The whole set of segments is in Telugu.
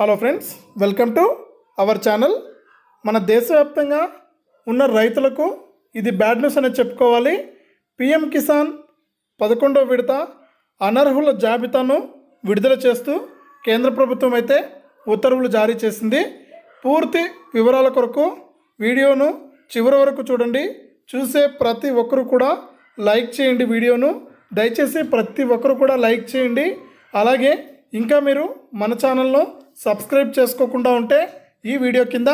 hello friends welcome to our channel మన దేశవ్యాప్తంగా ఉన్న రైతులకు ఇది బ్యాడ్ న్యూస్ అనేది చెప్పుకోవాలి పిఎం కిసాన్ పదకొండో విడత అనర్హుల జాబితాను విడుదల చేస్తూ కేంద్ర ప్రభుత్వం అయితే ఉత్తర్వులు జారీ చేసింది పూర్తి వివరాల కొరకు వీడియోను చివరి వరకు చూడండి చూసే ప్రతి ఒక్కరు కూడా లైక్ చేయండి వీడియోను దయచేసి ప్రతి ఒక్కరు కూడా లైక్ చేయండి అలాగే ఇంకా మీరు మన ఛానల్లో సబ్స్క్రైబ్ చేసుకోకుండా ఉంటే ఈ వీడియో కింద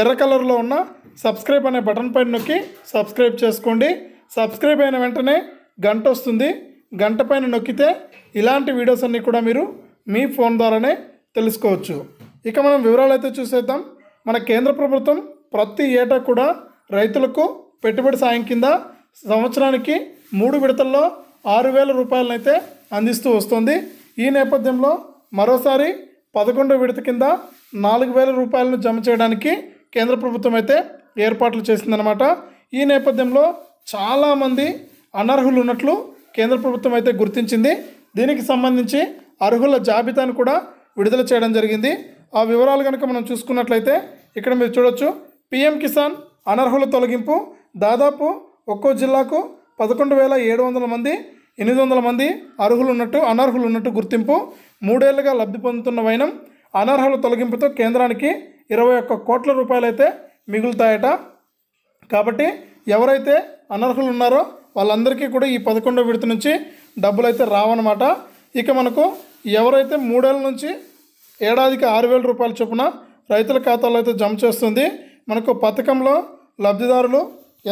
ఎర్ర కలర్లో ఉన్న సబ్స్క్రైబ్ అనే బటన్ పైన నొక్కి సబ్స్క్రైబ్ చేసుకోండి సబ్స్క్రైబ్ అయిన వెంటనే గంట వస్తుంది గంట పైన నొక్కితే ఇలాంటి వీడియోస్ అన్నీ కూడా మీరు మీ ఫోన్ ద్వారానే తెలుసుకోవచ్చు ఇక మనం వివరాలు అయితే చూసేద్దాం మన కేంద్ర ప్రభుత్వం ప్రతి ఏటా కూడా రైతులకు పెట్టుబడి సాయం కింద సంవత్సరానికి మూడు విడతల్లో ఆరు వేల రూపాయలనైతే అందిస్తూ వస్తుంది ఈ నేపథ్యంలో మరోసారి పదకొండో విడత కింద నాలుగు వేల రూపాయలను జమ చేయడానికి కేంద్ర ప్రభుత్వం అయితే ఏర్పాట్లు చేసిందనమాట ఈ నేపథ్యంలో చాలామంది అనర్హులు ఉన్నట్లు కేంద్ర ప్రభుత్వం అయితే గుర్తించింది దీనికి సంబంధించి అర్హుల జాబితాను కూడా విడుదల చేయడం జరిగింది ఆ వివరాలు కనుక మనం చూసుకున్నట్లయితే ఇక్కడ మీరు చూడొచ్చు పిఎం కిసాన్ అనర్హుల తొలగింపు దాదాపు ఒక్కో జిల్లాకు పదకొండు వేల ఏడు వందల మంది ఎనిమిది వందల మంది అర్హులు ఉన్నట్టు అనర్హులు ఉన్నట్టు గుర్తింపు మూడేళ్లుగా లబ్ధి పొందుతున్న వైనం అనర్హుల తొలగింపుతో కేంద్రానికి ఇరవై ఒక్క కోట్ల రూపాయలైతే మిగులుతాయట కాబట్టి ఎవరైతే అనర్హులు ఉన్నారో వాళ్ళందరికీ కూడా ఈ పదకొండో విడత నుంచి డబ్బులు అయితే రావన్నమాట ఇక మనకు ఎవరైతే మూడేళ్ళ నుంచి ఏడాదికి ఆరు వేల రూపాయల చొప్పున రైతుల ఖాతాలో అయితే జమ చేస్తుంది మనకు పథకంలో లబ్ధిదారులు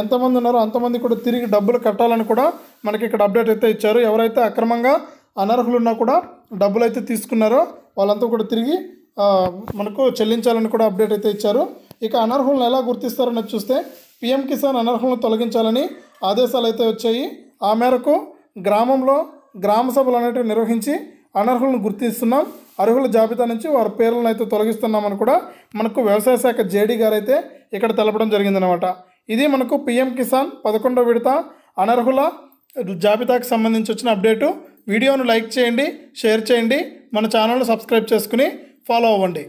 ఎంతమంది ఉన్నారో అంతమంది కూడా తిరిగి డబ్బులు కట్టాలని కూడా మనకి ఇక్కడ అప్డేట్ అయితే ఇచ్చారు ఎవరైతే అక్రమంగా అనర్హులున్నా కూడా డబ్బులు అయితే తీసుకున్నారో వాళ్ళంతా కూడా తిరిగి మనకు చెల్లించాలని కూడా అప్డేట్ అయితే ఇచ్చారు ఇక అనర్హులను ఎలా గుర్తిస్తారని చూస్తే పిఎం కిసాన్ అనర్హులను తొలగించాలని ఆదేశాలు అయితే వచ్చాయి ఆ మేరకు గ్రామంలో గ్రామ సభలు అనేటివి నిర్వహించి అనర్హులను గుర్తిస్తున్నాం అర్హుల జాబితా నుంచి వారి పేర్లను అయితే తొలగిస్తున్నామని కూడా మనకు వ్యవసాయ శాఖ జేడీ గారైతే ఇక్కడ తెలపడం జరిగిందనమాట ఇది మనకు పిఎం కిసాన్ పదకొండో విడత అనర్హుల జాబితాకు సంబంధించి వచ్చిన అప్డేటు వీడియోను లైక్ చేయండి షేర్ చేయండి మన ఛానల్ను సబ్స్క్రైబ్ చేసుకుని ఫాలో అవ్వండి